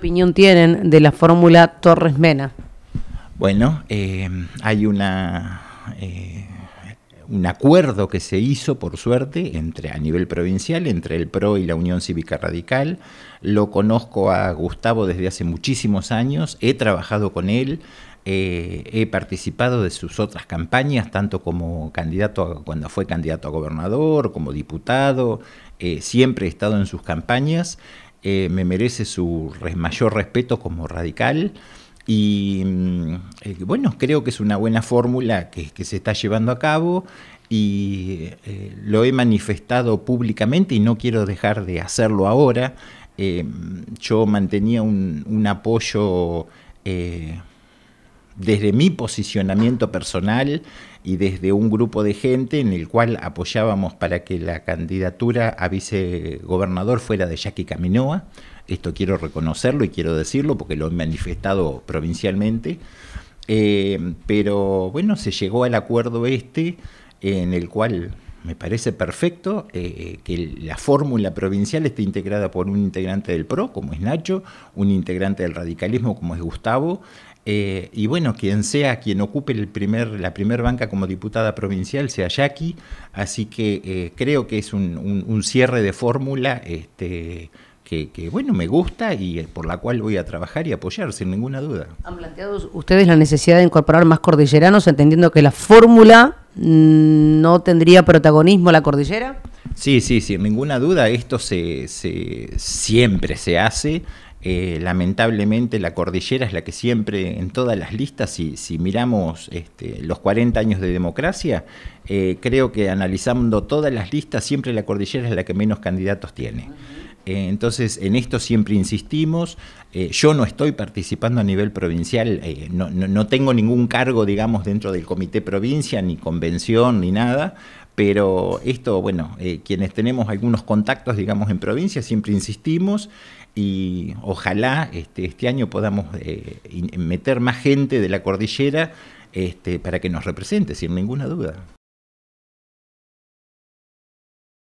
opinión tienen de la fórmula Torres Mena? Bueno, eh, hay una eh, un acuerdo que se hizo, por suerte, entre a nivel provincial, entre el PRO y la Unión Cívica Radical. Lo conozco a Gustavo desde hace muchísimos años, he trabajado con él. Eh, he participado de sus otras campañas, tanto como candidato a, cuando fue candidato a gobernador, como diputado, siempre he estado en sus campañas eh, me merece su mayor respeto como radical. Y mm, eh, bueno, creo que es una buena fórmula que, se está llevando a cabo y eh, lo he manifestado públicamente y no quiero dejar de hacerlo ahora. yo mantenía un apoyo desde mi posicionamiento personal y desde un grupo de gente en el cual apoyábamos para que la candidatura a vicegobernador fuera de Jackie Caminoa. Esto quiero reconocerlo y quiero decirlo porque lo he manifestado provincialmente. Eh, pero bueno, se llegó al acuerdo este en el cual me parece perfecto eh, que la fórmula provincial esté integrada por un integrante del PRO, como es Nacho, un integrante del radicalismo, como es Gustavo, eh, y bueno, quien sea quien ocupe la primer banca como diputada provincial sea Jackie, así que eh, creo que es un, cierre de fórmula este, que, bueno, me gusta y por la cual voy a trabajar y apoyar, sin ninguna duda. ¿Han planteado ustedes la necesidad de incorporar más cordilleranos, entendiendo que la fórmula no tendría protagonismo la cordillera? Sí, sí, sin ninguna duda, esto se siempre se hace. Eh, lamentablemente la cordillera es la que siempre en todas las listas, si, si miramos este, los 40 años de democracia, eh, creo que analizando todas las listas, siempre la cordillera es la que menos candidatos tiene. Eh, entonces, en esto siempre insistimos. yo no estoy participando a nivel provincial, no, no, no tengo ningún cargo, digamos, dentro del comité provincia, ni convención, ni nada. Pero esto, bueno, eh, quienes tenemos algunos contactos, digamos, en provincia, siempre insistimos y ojalá este, este año podamos eh, meter más gente de la cordillera este, para que nos represente, sin ninguna duda.